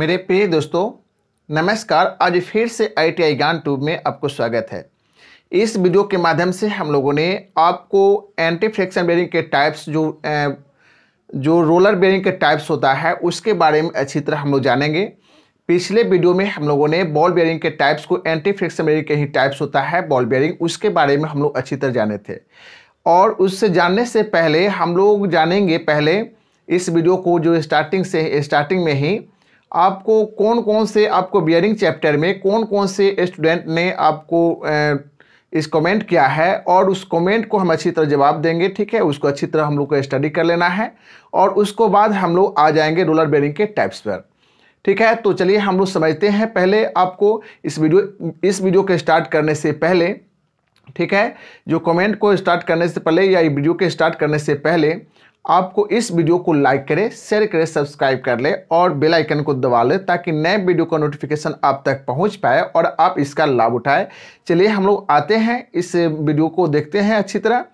मेरे प्रिय दोस्तों नमस्कार आज फिर से आईटीआई ज्ञान ट्यूब में आपको स्वागत है इस वीडियो के माध्यम से हम लोगों ने आपको एंटी फ्रिक्शन बेरिंग के टाइप्स जो जो रोलर बेरिंग के टाइप्स होता है उसके बारे में अच्छी तरह हम लोग जानेंगे पिछले वीडियो में हम लोगों ने बॉल बेयरिंग के टाइप्स को एंटी फ्रिक्शन बेयरिंग के ही टाइप्स होता है बॉल बेयरिंग उसके बारे में हम लोग अच्छी तरह जाने थे और उससे जानने से पहले हम लोग जानेंगे पहले इस वीडियो को जो स्टार्टिंग से स्टार्टिंग में ही आपको कौन कौन से आपको बियरिंग चैप्टर में कौन कौन से स्टूडेंट ने आपको इस कमेंट किया है और उस कमेंट को हम अच्छी तरह जवाब देंगे ठीक है उसको अच्छी तरह हम लोग को स्टडी कर लेना है और उसको बाद हम लोग आ जाएंगे रोलर बेरिंग के टाइप्स पर ठीक है तो चलिए हम लोग समझते हैं पहले आपको इस वीडियो इस वीडियो के स्टार्ट करने से पहले ठीक है जो कमेंट को स्टार्ट करने से पहले या वीडियो के स्टार्ट करने से पहले आपको इस वीडियो को लाइक करें शेयर करें सब्सक्राइब कर ले और बेल आइकन को दबा लें ताकि नए वीडियो का नोटिफिकेशन आप तक पहुंच पाए और आप इसका लाभ उठाएं चलिए हम लोग आते हैं इस वीडियो को देखते हैं अच्छी तरह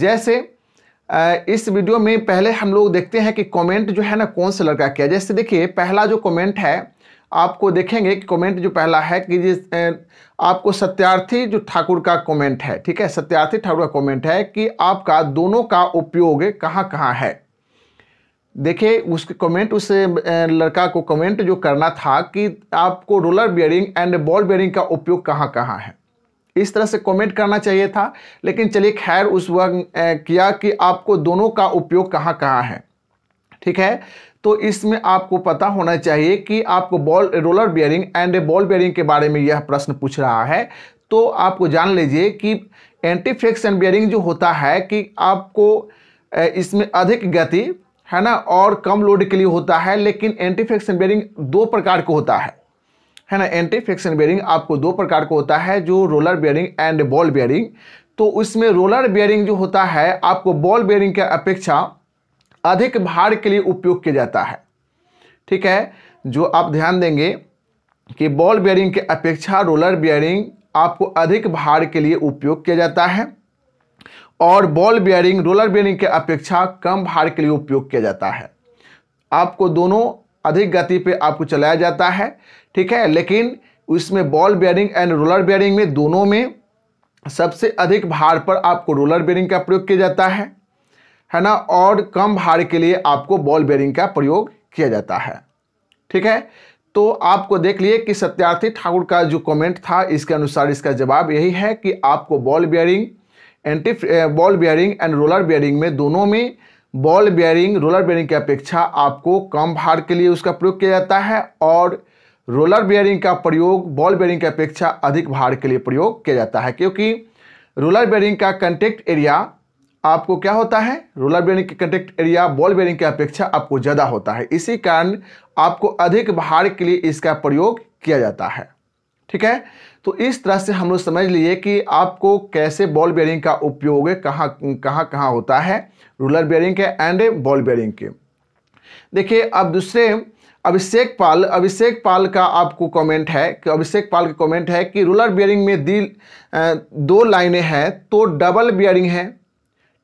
जैसे इस वीडियो में पहले हम लोग देखते हैं कि कमेंट जो है ना कौन सा लड़का किया जैसे देखिए पहला जो कॉमेंट है आपको देखेंगे कि कमेंट जो पहला है कि जिस आपको सत्यार्थी जो ठाकुर का कमेंट है ठीक है सत्यार्थी ठाकुर का कमेंट है कि आपका दोनों का उपयोग कहाँ कहाँ है देखिए उसके कमेंट उस लड़का को कमेंट जो करना था कि आपको roller bearing and ball bearing का उपयोग कहाँ कहाँ है इस तरह से कमेंट करना चाहिए था लेकिन चलिए खैर उस वक्त किया कि आपको दोनों का उपयोग कहाँ कहाँ है ठीक है तो इसमें आपको पता होना चाहिए कि आपको ball roller bearing and a ball bearing के बारे में यह प्रश्न पूछ रहा है तो आपको जान लीजिए कि एंटी फ्रिक्शन बियरिंग जो होता है कि आपको इसमें अधिक गति है ना और कम लोड के लिए होता है लेकिन एंटी फ्रिक्शन बियरिंग दो प्रकार का होता है है ना एंटी फ्रिक्शन बियरिंग आपको दो प्रकार का होता है जो roller bearing and ball bearing तो उसमें रोलर बियरिंग जो होता है आपको बॉल बियरिंग के अपेक्षा अधिक भार के लिए उपयोग किया जाता है ठीक है जो आप ध्यान देंगे कि बॉल बियरिंग के अपेक्षा रोलर बियरिंग आपको अधिक भार के लिए उपयोग किया जाता है और बॉल बियरिंग रोलर बियरिंग के अपेक्षा कम भार के लिए उपयोग किया जाता है आपको दोनों अधिक गति पे आपको चलाया जाता है ठीक है लेकिन उसमें ball bearing and roller bearing में दोनों में सबसे अधिक भार पर आपको रोलर बियरिंग का प्रयोग किया जाता है है ना और कम भार के लिए आपको बॉल बेयरिंग का प्रयोग किया जाता है ठीक है तो आपको देख लिए कि सत्यार्थी ठाकुर का जो कमेंट था इसके अनुसार इसका जवाब यही है कि आपको ball bearing anti ball bearing and roller bearing में दोनों में बॉल बेयरिंग रोलर बेयरिंग की अपेक्षा आपको कम भार के लिए उसका प्रयोग किया जाता है और रोलर बेयरिंग का प्रयोग बॉल बेयरिंग की अपेक्षा अधिक भार के लिए प्रयोग किया जाता है क्योंकि रोलर बेयरिंग का कंटेक्ट एरिया आपको क्या होता है रोलर बेरिंग के कंटेक्ट एरिया बॉल बेरिंग की अपेक्षा आपको ज़्यादा होता है इसी कारण आपको अधिक भार के लिए इसका प्रयोग किया जाता है ठीक है तो इस तरह से हम लोग समझ लिए कि आपको कैसे बॉल बेरिंग का उपयोग कहाँ कहाँ कहाँ होता है रूलर बेरिंग के एंड बॉल बेरिंग के देखिए अब दूसरे अभिषेक पाल अभिषेक पाल का आपको कमेंट है कि अभिषेक पाल का कमेंट है कि रूलर बियरिंग में दी दो लाइनें हैं तो डबल बियरिंग है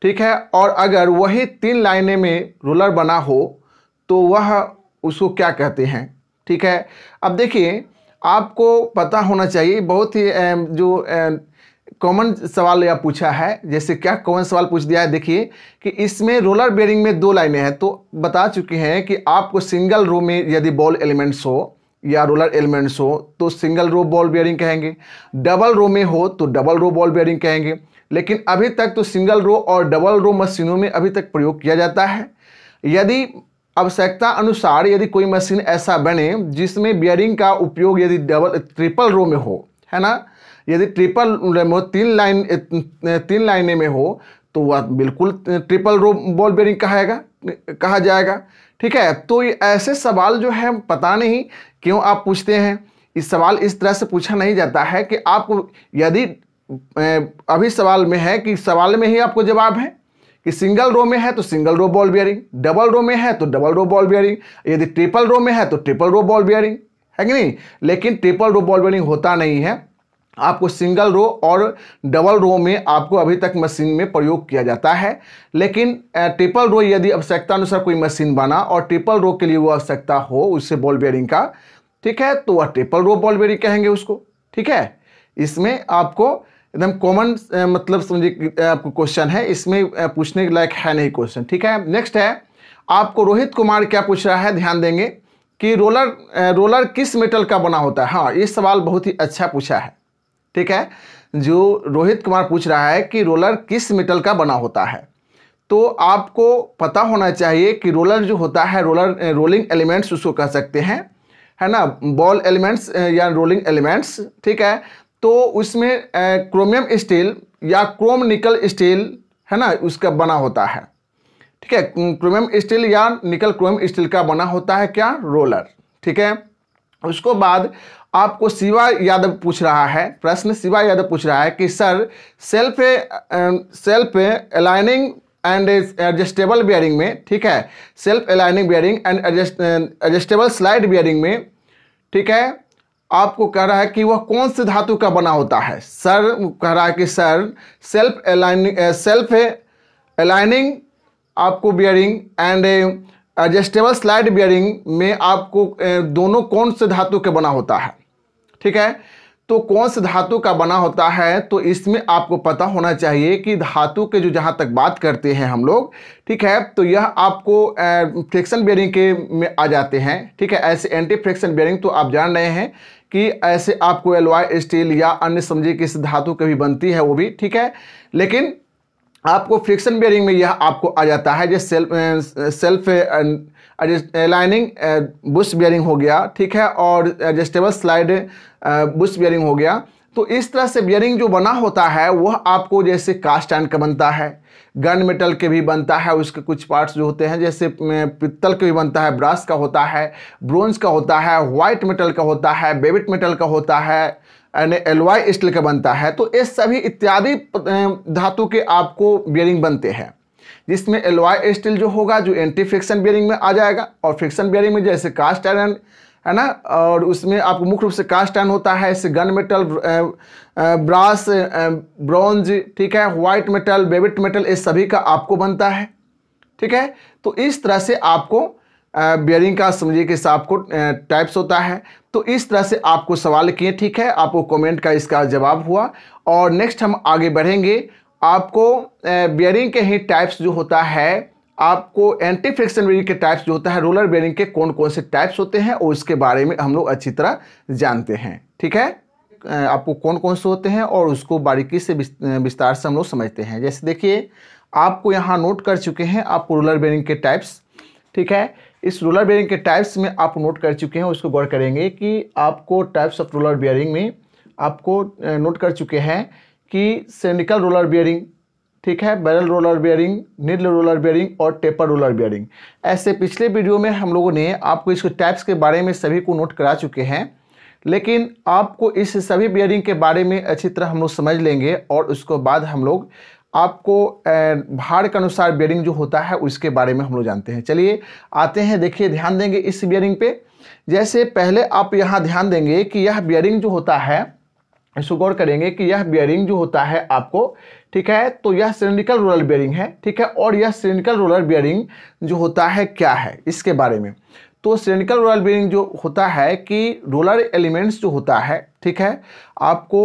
ठीक है और अगर वही तीन लाइने में रूलर बना हो तो वह उसको क्या कहते हैं ठीक है अब देखिए आपको पता होना चाहिए बहुत ही जो कॉमन सवाल या पूछा है जैसे क्या कॉमन सवाल पूछ दिया है देखिए कि इसमें रोलर बेयरिंग में दो लाइनें हैं तो बता चुके हैं कि आपको सिंगल रो में यदि बॉल एलिमेंट्स हो या रोलर एलिमेंट्स हो तो सिंगल रो बॉल बेयरिंग कहेंगे डबल रो में हो तो डबल रो बॉल बेयरिंग कहेंगे लेकिन अभी तक तो सिंगल रो और डबल रो मशीनों में अभी तक प्रयोग किया जाता है यदि आवश्यकता अनुसार यदि कोई मशीन ऐसा बने जिसमें बियरिंग का उपयोग यदि डबल ट्रिपल रो में हो है ना यदि ट्रिपल रो तीन लाइन तीन लाइने में हो तो वह बिल्कुल ट्रिपल रो बॉल बियरिंग कहाएगा कहा जाएगा ठीक है तो ये ऐसे सवाल जो है पता नहीं क्यों आप पूछते हैं इस सवाल इस तरह से पूछा नहीं जाता है कि आपको यदि अभी सवाल में है कि सवाल में ही आपको जवाब है कि सिंगल रो में है तो single row ball bearing double row में है तो डबल रो बॉल बियरिंग यदि ट्रिपल रो में है तो ट्रिपल रो बॉल बियरिंग है कि नहीं लेकिन ट्रिपल रो बॉल बियरिंग होता नहीं है आपको सिंगल रो और डबल रो में आपको अभी तक मशीन में प्रयोग किया जाता है लेकिन ट्रिपल रो यदि आवश्यकता अनुसार कोई मशीन बना और ट्रिपल रो के लिए वो आवश्यकता हो उससे बॉल बियरिंग का ठीक है तो वह ट्रिपल रो बॉल बियरिंग कहेंगे उसको ठीक है इसमें आपको एकदम कॉमन मतलब समझिए आपको क्वेश्चन है इसमें पूछने के लायक है नहीं क्वेश्चन ठीक है नेक्स्ट है आपको रोहित कुमार क्या पूछ रहा है ध्यान देंगे कि रोलर रोलर किस मेटल का बना होता है हाँ ये सवाल बहुत ही अच्छा पूछा है ठीक है जो रोहित कुमार पूछ रहा है कि रोलर किस मेटल का बना होता है तो आपको पता होना चाहिए कि रोलर जो होता है रोलर रोलिंग एलिमेंट्स उसको कह सकते हैं है ना बॉल एलिमेंट्स या रोलिंग एलिमेंट्स ठीक है तो उसमें क्रोमियम स्टील या क्रोम निकल स्टील है ना उसका बना होता है ठीक है क्रोमियम स्टील या निकल क्रोम स्टील का बना होता है क्या रोलर ठीक है उसको बाद आपको शिवा यादव पूछ रहा है प्रश्न शिवा यादव पूछ रहा है कि sir self self aligning and adjustable bearing में ठीक है self aligning bearing and adjustable slide bearing में ठीक है आपको कह रहा है कि वह कौन से धातु का बना होता है सर कह रहा है कि sir self aligning self aligning आपको bearing and adjustable slide bearing में आपको दोनों कौन से धातु के बना होता है ठीक है तो कौन से धातु का बना होता है तो इसमें आपको पता होना चाहिए कि धातु के जो जहाँ तक बात करते हैं हम लोग ठीक है तो यह आपको फ्रिक्शन बियरिंग के में आ जाते हैं ठीक है ऐसे एंटी फ्रिक्शन बियरिंग तो आप जान रहे हैं कि ऐसे आपको एलवाई स्टील या अन्य समझे किस धातु के भी बनती है वो भी ठीक है लेकिन आपको फ्रिक्शन बेयरिंग में यह आपको आ जाता है जैसे सेल्फ सेल्फ बुश बेयरिंग हो गया ठीक है और एडजस्टेबल स्लाइड बुश बेयरिंग हो गया तो इस तरह से बियरिंग जो बना होता है वह आपको जैसे कास्ट आयन का बनता है गन मेटल के भी बनता है उसके कुछ पार्ट्स जो होते हैं जैसे पित्तल के भी बनता है ब्रास का होता है ब्रोंज का होता है वाइट मेटल का होता है बेबिट मेटल का होता है यानी एलवाई स्टील का बनता है तो ये सभी इत्यादि धातु के आपको बियरिंग बनते हैं जिसमें एलवाई स्टील जो होगा जो एंटी फ्रिक्शन बियरिंग में आ जाएगा और फ्रिक्शन बियरिंग में जैसे कास्ट आयरन है ना और उसमें आपको मुख्य रूप से कास्ट आयन होता है इससे गन मेटल ब्रास ब्रॉन्ज ठीक है वाइट मेटल बेबिट मेटल इस सभी का आपको बनता है ठीक है तो इस तरह से आपको बियरिंग का समझिए कि आपको टाइप्स होता है तो इस तरह से आपको सवाल किए ठीक है आपको कमेंट का इसका जवाब हुआ और नेक्स्ट हम आगे बढ़ेंगे आपको बियरिंग के ही टाइप्स जो होता है आपको एंटी फ्रिक्शन बेरिंग के टाइप्स जो होता है रोलर बेरिंग के कौन कौन से टाइप्स होते हैं और इसके बारे में हम लोग अच्छी तरह जानते हैं ठीक है आपको कौन कौन से होते हैं और उसको बारीकी से विस्तार से हम लोग समझते हैं जैसे देखिए आपको यहाँ नोट कर चुके हैं आपको रोलर बेरिंग के टाइप्स ठीक है इस रोलर बेयरिंग के टाइप्स में आप नोट कर चुके हैं उसको गौर करेंगे कि आपको टाइप्स ऑफ रोलर बेयरिंग में आपको नोट कर चुके हैं कि सेंडिकल रोलर बेयरिंग ठीक है barrel roller bearing needle roller bearing और टेपर रोलर बियरिंग ऐसे पिछले वीडियो में हम लोगों ने आपको इसके टाइप्स के बारे में सभी को नोट करा चुके हैं लेकिन आपको इस सभी बियरिंग के बारे में अच्छी तरह हम लोग समझ लेंगे और उसके बाद हम लोग आपको भार के अनुसार बियरिंग जो होता है उसके बारे में हम लोग जानते हैं चलिए आते हैं देखिए ध्यान देंगे इस बियरिंग पे जैसे पहले आप यहाँ ध्यान देंगे कि यह बियरिंग जो होता है इसको गौर करेंगे कि यह बियरिंग जो होता है आपको ठीक है तो यह सिलेंडिकल रोलर बियरिंग है ठीक है और यह सिलेंड्रिकल रोलर बियरिंग जो होता है क्या है इसके बारे में तो सिलेंड्रिकल रोलर बियरिंग जो होता है कि रोलर एलिमेंट्स जो होता है ठीक है आपको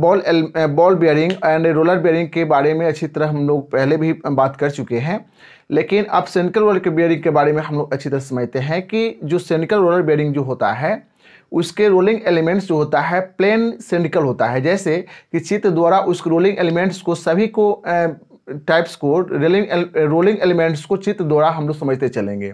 बॉल एल, ball bearing and roller bearing के बारे में अच्छी तरह हम लोग पहले भी बात कर चुके हैं लेकिन अब सेंट्रल रोलर के बियरिंग के बारे में हम लोग अच्छी तरह समझते हैं कि जो सेंट्रल रोलर बियरिंग जो होता है उसके रोलिंग एलिमेंट्स जो होता है प्लेन सेंडिकल होता है जैसे कि चित्र द्वारा उस रोलिंग एलिमेंट्स को सभी को टाइप्स को रोलिंग रोलिंग एलिमेंट्स को चित्र द्वारा हम लोग समझते चलेंगे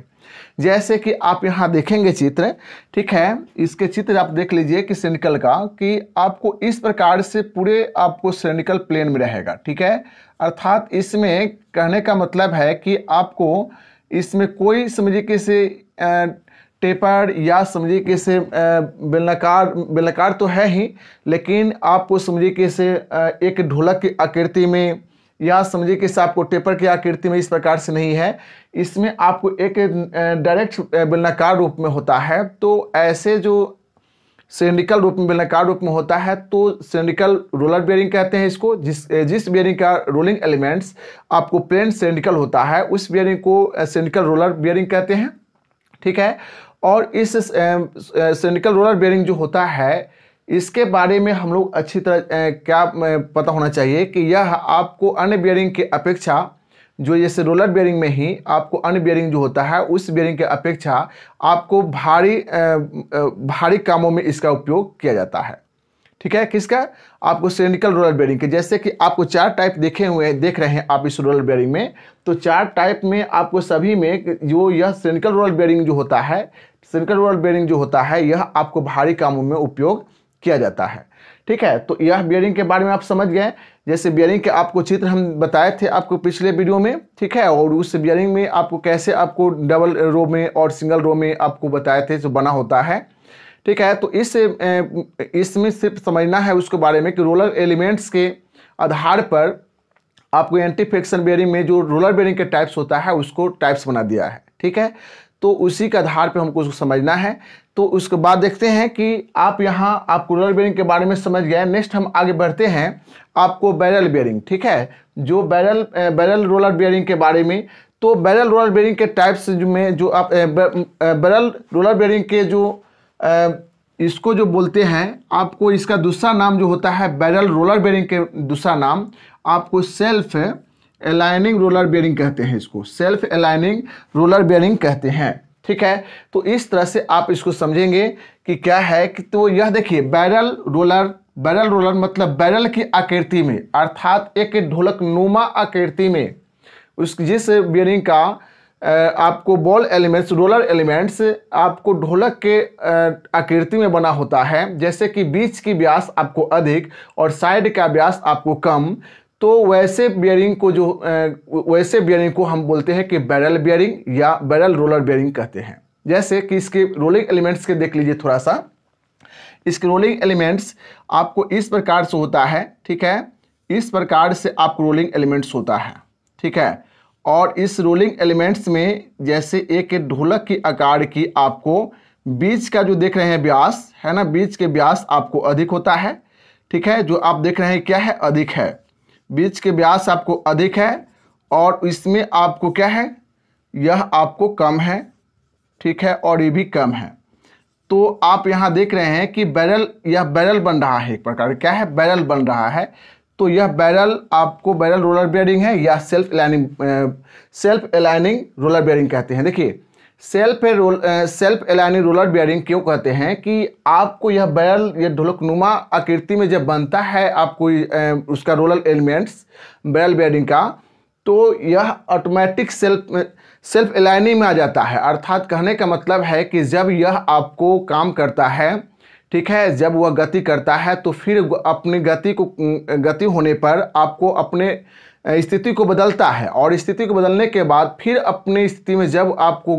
जैसे कि आप यहाँ देखेंगे चित्र ठीक है इसके चित्र आप देख लीजिए कि सेंडिकल का कि आपको इस प्रकार से पूरे आपको सेंडिकल प्लेन में रहेगा ठीक है अर्थात इसमें कहने का मतलब है कि आपको इसमें कोई समझिए कि से टेपर या समझिए कि इसे बेलनाकार बेलनाकार तो है ही लेकिन आपको समझिए कि इसे एक ढोलक की आकृति में या समझिए कि इसे आपको टेपर की आकृति में इस प्रकार से नहीं है इसमें आपको एक डायरेक्ट बेलनाकार रूप में होता है तो ऐसे जो सिलेंड्रिकल रूप में बेलनाकार रूप में होता है तो सिलेंड्रिकल रोलर बेयरिंग कहते हैं इसको जिस जिस बेयरिंग का रोलिंग एलिमेंट्स आपको प्लेन सिलेंड्रिकल होता है उस बेयरिंग को सिलेंड्रिकल रोलर बेयरिंग कहते हैं ठीक है और इस सेंडिकल रोलर बेयरिंग जो होता है इसके बारे में हम लोग अच्छी तरह ए, क्या पता होना चाहिए कि यह आपको अन्य बेयरिंग की अपेक्षा जो जैसे रोलर बेयरिंग में ही आपको अन्य बेयरिंग जो होता है उस बेयरिंग की अपेक्षा आपको भारी ए, भारी कामों में इसका उपयोग किया जाता है ठीक है किसका आपको सिलेंडिकल रोलर बेयरिंग के जैसे कि आपको चार टाइप देखे हुए हैं देख रहे हैं आप इस रोलर बेयरिंग में तो चार टाइप में आपको सभी में जो यह सिलेंडिकल रोलर बेयरिंग जो होता है सिलेंडिकल रोलर बेयरिंग जो होता है यह आपको भारी कामों में उपयोग किया जाता है ठीक है तो यह बियरिंग के बारे में आप समझ गए जैसे बियरिंग के आपको चित्र हम बताए थे आपको पिछले वीडियो में ठीक है और उस बियरिंग में आपको कैसे आपको डबल रो में और सिंगल रो में आपको बताए थे जो बना होता है ठीक है तो इस इसमें सिर्फ समझना है उसके बारे में कि रोलर एलिमेंट्स के आधार पर आपको एंटी फ्रिक्शन बेयरिंग में जो रोलर बेयरिंग के टाइप्स होता है उसको टाइप्स बना दिया है ठीक है तो उसी के आधार पर हमको उसको समझना है तो उसके बाद देखते हैं कि आप यहाँ आप रोलर बेयरिंग के बारे में समझ गए नेक्स्ट हम आगे बढ़ते हैं आपको बैरल बेयरिंग ठीक है जो बैरल बैरल रोलर बेयरिंग के बारे में तो बैरल रोलर बेयरिंग के टाइप्स में जो आप बैरल रोलर बेयरिंग के जो इसको जो बोलते हैं आपको इसका दूसरा नाम जो होता है बैरल रोलर बेरिंग के दूसरा नाम आपको सेल्फ अलाइनिंग रोलर बेरिंग कहते हैं इसको सेल्फ अलाइनिंग रोलर बेरिंग कहते हैं ठीक है तो इस तरह से आप इसको समझेंगे कि क्या है कि तो यह देखिए बैरल रोलर बैरल रोलर मतलब बैरल की आकृति में अर्थात एक ढोलक नुमा आकृति में उस जिस बेरिंग का आपको बॉल एलिमेंट्स रोलर एलिमेंट्स आपको ढोलक के आकृति में बना होता है जैसे कि बीच की व्यास आपको अधिक और साइड का व्यास आपको कम तो वैसे बियरिंग को जो वैसे बियरिंग को हम बोलते हैं कि बैरल बियरिंग या बैरल रोलर बियरिंग कहते हैं जैसे कि इसके रोलिंग एलिमेंट्स के देख लीजिए थोड़ा सा इसके रोलिंग एलिमेंट्स आपको इस प्रकार से होता है ठीक है इस प्रकार से आपको रोलिंग एलिमेंट्स होता है ठीक है और इस रोलिंग एलिमेंट्स में जैसे एक ढोलक के आकार की आपको बीच का जो देख रहे हैं व्यास है ना बीच के ब्यास आपको अधिक होता है ठीक है जो आप देख रहे हैं क्या है अधिक है बीच के ब्यास आपको अधिक है और इसमें आपको क्या है यह आपको कम है ठीक है और ये भी कम है तो आप यहाँ देख रहे हैं कि बैरल यह बैरल बन रहा है एक प्रकार क्या है बैरल बन रहा है तो यह बैरल आपको बैरल रोलर बेयरिंग है या self aligning self aligning roller bearing कहते हैं देखिए self roll self aligning roller bearing क्यों कहते हैं कि आपको यह बैरल यह ढोलकनुमा आकृति में जब बनता है आपको उसका रोलर एलिमेंट्स बैरल बेयरिंग का तो यह ऑटोमेटिक सेल्फ सेल्फ अलाइनिंग में आ जाता है अर्थात कहने का मतलब है कि जब यह आपको काम करता है ठीक है जब वह गति करता है तो फिर अपनी गति को गति होने पर आपको अपने स्थिति को बदलता है और स्थिति को बदलने के बाद फिर अपनी स्थिति में जब आपको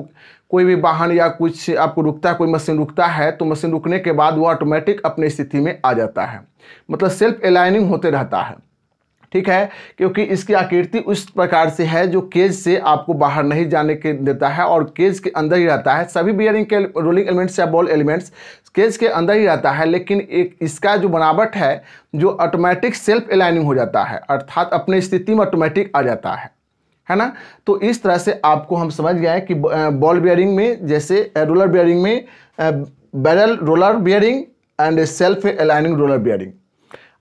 कोई भी वाहन या कुछ आपको रुकता है कोई मशीन रुकता है तो मशीन रुकने के बाद वो ऑटोमेटिक अपने स्थिति में आ जाता है मतलब सेल्फ अलाइनिंग होते रहता है ठीक है क्योंकि इसकी आकृति उस प्रकार से है जो केज से आपको बाहर नहीं जाने के देता है और केज के अंदर ही रहता है सभी बियरिंग के रोलिंग एलिमेंट्स या बॉल एलिमेंट्स केज के अंदर ही रहता है लेकिन एक इसका जो बनावट है जो ऑटोमेटिक सेल्फ अलाइनिंग हो जाता है अर्थात अपने स्थिति में ऑटोमेटिक आ जाता है है ना तो इस तरह से आपको हम समझ गए कि बॉल बियरिंग में जैसे रोलर बियरिंग में barrel roller bearing and self aligning roller bearing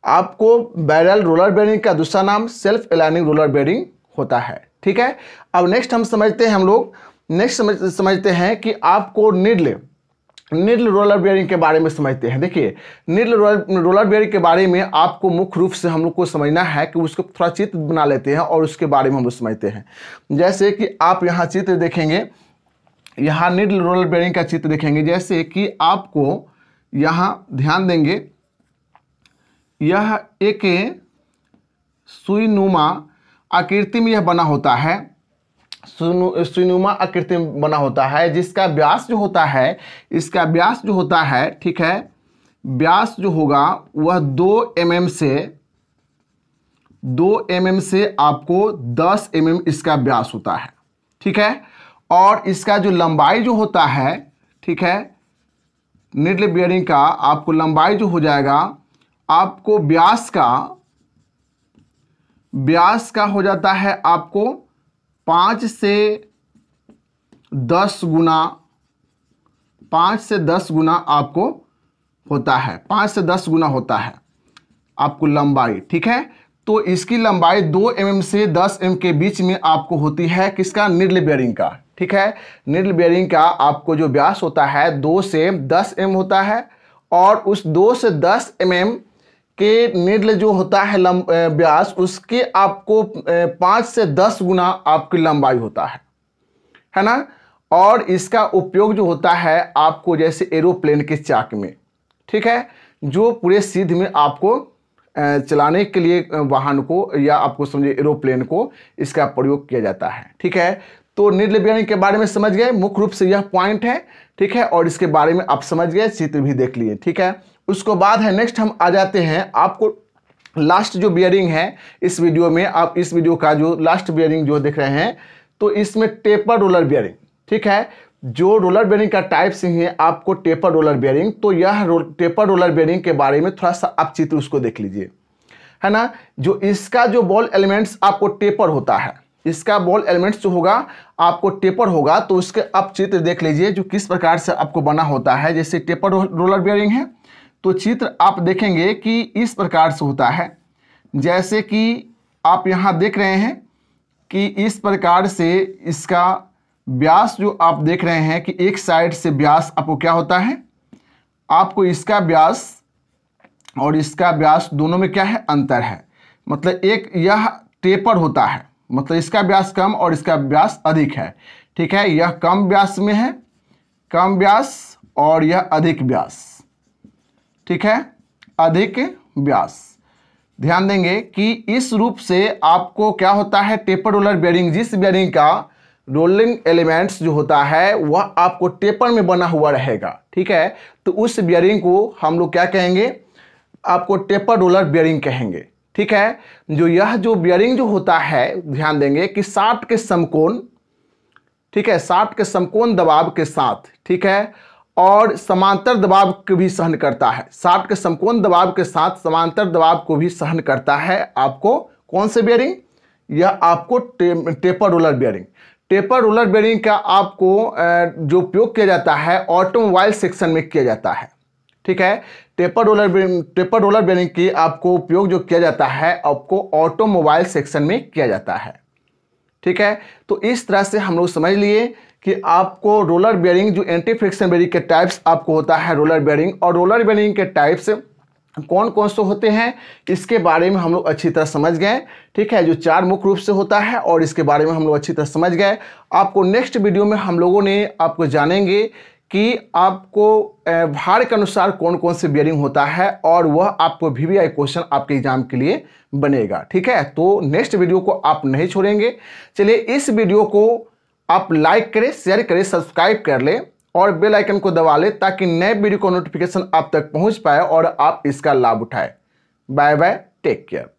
आपको बैरल रोलर बेरिंग का दूसरा नाम सेल्फ अलाइनिंग रोलर बेरिंग होता है ठीक है अब नेक्स्ट हम समझते हैं हम लोग नेक्स्ट समझ समझते हैं कि आपको निडल निडल रोलर बेयरिंग के बारे में समझते हैं देखिए निडल रोलर बेयरिंग के बारे में आपको मुख्य रूप से हम लोग को समझना है कि उसको थोड़ा चित्र बना लेते हैं और उसके बारे में हम लोग समझते हैं जैसे कि आप यहाँ चित्र देखेंगे यहाँ निडल रोलर बेयरिंग का चित्र देखेंगे जैसे कि आपको यहाँ ध्यान देंगे यह एक सुईनुमा आकृति में यह बना होता है सुनुमा आकृति में बना होता है जिसका व्यास जो होता है इसका व्यास जो होता है ठीक है व्यास जो होगा वह दो एम mm से दो एम mm से आपको दस एम mm इसका व्यास होता है ठीक है और इसका जो लंबाई जो होता है ठीक है नीडल बियरिंग का आपको लंबाई जो हो जाएगा आपको ब्यास का ब्यास का हो जाता है आपको पाँच से दस गुना पाँच से दस गुना आपको होता है पाँच से दस गुना होता है आपको लंबाई ठीक है तो इसकी लंबाई दो एम mm से दस एम mm के बीच में आपको होती है किसका निडल बेयरिंग का ठीक है निडल बेयरिंग का आपको जो ब्यास होता है दो से दस एम mm होता है और उस दो से दस एम mm के नीडल जो होता है व्यास उसके आपको पाँच से दस गुना आपकी लंबाई होता है है ना और इसका उपयोग जो होता है आपको जैसे एरोप्लेन के चाक में ठीक है जो पूरे सीध में आपको चलाने के लिए वाहन को या आपको समझे एरोप्लेन को इसका प्रयोग किया जाता है ठीक है तो निर्लय बियरिंग के बारे में समझ गए मुख्य रूप से यह पॉइंट है ठीक है और इसके बारे में आप समझ गए चित्र भी देख लिए ठीक है उसको बाद है नेक्स्ट हम आ जाते हैं आपको लास्ट जो बियरिंग है इस वीडियो में आप इस वीडियो का जो लास्ट बियरिंग जो देख रहे हैं तो इसमें टेपर रोलर बियरिंग ठीक है जो रोलर बियरिंग का टाइप से है आपको टेपर रोलर बियरिंग तो यह रो, टेपर रोलर बियरिंग के बारे में थोड़ा सा आप चित्र उसको देख लीजिए है ना जो इसका जो बॉल एलिमेंट्स आपको टेपर होता है इसका बॉल एलिमेंट्स जो होगा आपको टेपर होगा तो उसके आप चित्र देख लीजिए जो किस प्रकार से आपको बना होता है जैसे टेपर रोलर बियरिंग है तो चित्र आप देखेंगे कि इस प्रकार से होता है जैसे कि आप यहाँ देख रहे हैं कि इस प्रकार से इसका ब्यास जो आप देख रहे हैं कि एक साइड से ब्यास आपको क्या होता है आपको इसका ब्यास और इसका ब्यास दोनों में क्या है अंतर है मतलब एक यह टेपर होता है मतलब इसका व्यास कम और इसका व्यास अधिक है ठीक है यह कम व्यास में है कम व्यास और यह अधिक व्यास ठीक है अधिक व्यास ध्यान देंगे कि इस रूप से आपको क्या होता है टेपर रोलर बेयरिंग जिस बेयरिंग का रोलिंग एलिमेंट्स जो होता है वह आपको टेपर में बना हुआ रहेगा ठीक है तो उस बियरिंग को हम लोग क्या कहेंगे आपको टेपर रोलर बियरिंग कहेंगे ठीक है जो यह जो बियरिंग जो होता है ध्यान देंगे कि साठ के समकोण ठीक है साठ के समकोण दबाव के साथ ठीक है और समांतर दबाव को भी सहन करता है साठ के समकोण दबाव के साथ समांतर दबाव को भी सहन करता है आपको कौन से बियरिंग यह आपको टे, taper roller bearing taper roller bearing का आपको जो उपयोग किया जाता है ऑटोमोबाइल सेक्शन में किया जाता है ठीक है taper roller taper roller bearing की आपको उपयोग जो किया जाता है आपको ऑटोमोबाइल सेक्शन में किया जाता है ठीक है तो इस तरह से हम लोग समझ लिए कि आपको रोलर बेरिंग जो एंटी फ्रिक्शन बेरिंग के टाइप्स आपको होता है रोलर बेरिंग और रोलर बेरिंग के टाइप्स कौन कौन से होते हैं इसके बारे में हम लोग अच्छी तरह समझ गए ठीक है जो चार मुख्य रूप से होता है और इसके बारे में हम लोग अच्छी तरह समझ गए आपको नेक्स्ट वीडियो में हम लोगों ने आपको जानेंगे कि आपको भार के अनुसार कौन कौन से बियरिंग होता है और वह आपको वी वी क्वेश्चन आपके एग्जाम के लिए बनेगा ठीक है तो नेक्स्ट वीडियो को आप नहीं छोड़ेंगे चलिए इस वीडियो को आप लाइक करें शेयर करें सब्सक्राइब कर लें और बेल आइकन को दबा लें ताकि नए वीडियो का नोटिफिकेशन आप तक पहुंच पाए और आप इसका लाभ उठाएं बाय बाय टेक केयर